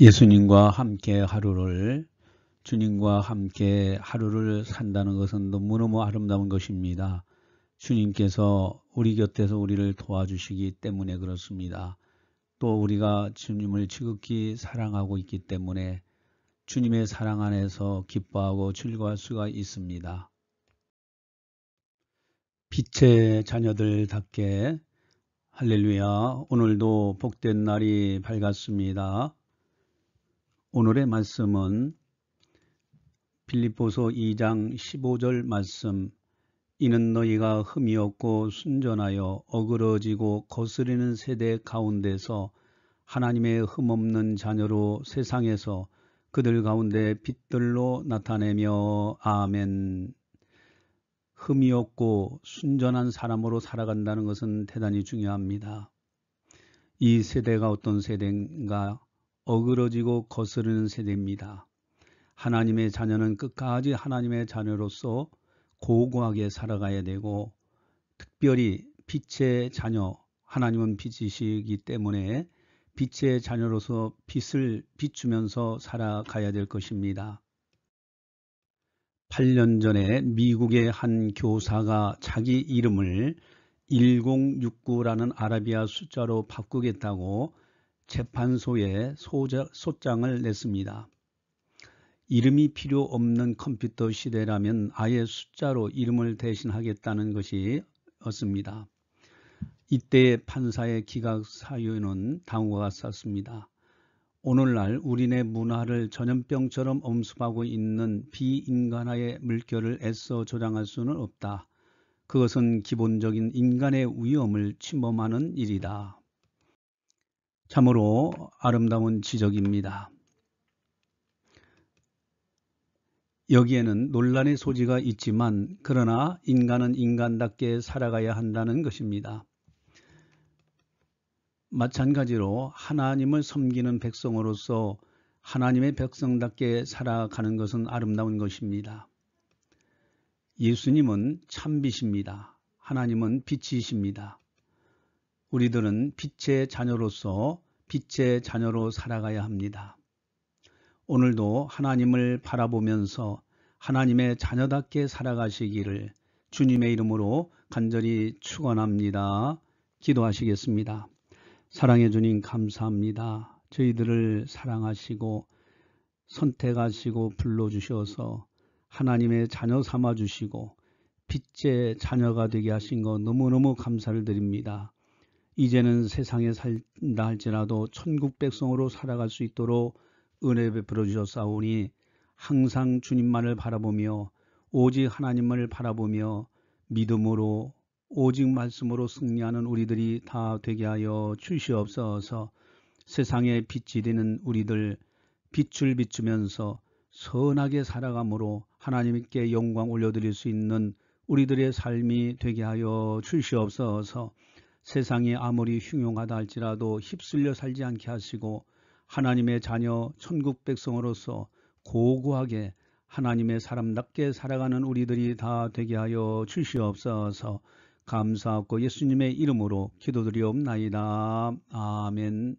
예수님과 함께 하루를 주님과 함께 하루를 산다는 것은 너무너무 아름다운 것입니다. 주님께서 우리 곁에서 우리를 도와주시기 때문에 그렇습니다. 또 우리가 주님을 지극히 사랑하고 있기 때문에 주님의 사랑 안에서 기뻐하고 즐거워할 수가 있습니다. 빛의 자녀들답게 할렐루야 오늘도 복된 날이 밝았습니다. 오늘의 말씀은 빌립보서 2장 15절 말씀 이는 너희가 흠이 없고 순전하여 어그러지고 거스리는 세대 가운데서 하나님의 흠 없는 자녀로 세상에서 그들 가운데 빛들로 나타내며 아멘 흠이 없고 순전한 사람으로 살아간다는 것은 대단히 중요합니다. 이 세대가 어떤 세대인가 어그러지고 거스르는 세대입니다. 하나님의 자녀는 끝까지 하나님의 자녀로서 고고하게 살아가야 되고 특별히 빛의 자녀, 하나님은 빛이시기 때문에 빛의 자녀로서 빛을 비추면서 살아가야 될 것입니다. 8년 전에 미국의 한 교사가 자기 이름을 1069라는 아라비아 숫자로 바꾸겠다고 재판소에 소자, 소장을 냈습니다. 이름이 필요 없는 컴퓨터 시대라면 아예 숫자로 이름을 대신하겠다는 것이었습니다. 이때 판사의 기각 사유는 다음과 같았습니다. 오늘날 우리네 문화를 전염병처럼 엄습하고 있는 비인간화의 물결을 애써 조장할 수는 없다. 그것은 기본적인 인간의 위험을 침범하는 일이다. 참으로 아름다운 지적입니다. 여기에는 논란의 소지가 있지만 그러나 인간은 인간답게 살아가야 한다는 것입니다. 마찬가지로 하나님을 섬기는 백성으로서 하나님의 백성답게 살아가는 것은 아름다운 것입니다. 예수님은 참빛입니다. 하나님은 빛이십니다. 우리들은 빛의 자녀로서 빛의 자녀로 살아가야 합니다. 오늘도 하나님을 바라보면서 하나님의 자녀답게 살아가시기를 주님의 이름으로 간절히 축원합니다. 기도하시겠습니다. 사랑해 주님 감사합니다. 저희들을 사랑하시고 선택하시고 불러주셔서 하나님의 자녀 삼아주시고 빛의 자녀가 되게 하신 거 너무너무 감사를 드립니다. 이제는 세상에 살다 할지라도 천국 백성으로 살아갈 수 있도록 은혜 베풀어 주셨사오니 항상 주님만을 바라보며 오직 하나님을 바라보며 믿음으로 오직 말씀으로 승리하는 우리들이 다 되게 하여 출시없어서 세상에 빛이 되는 우리들 빛을 비추면서 선하게 살아감으로 하나님께 영광 올려드릴 수 있는 우리들의 삶이 되게 하여 출시없어서 세상이 아무리 흉흉하다 할지라도 휩쓸려 살지 않게 하시고 하나님의 자녀 천국 백성으로서 고고하게 하나님의 사람답게 살아가는 우리들이 다 되게 하여 주시옵소서 감사하고 예수님의 이름으로 기도드리옵나이다. 아멘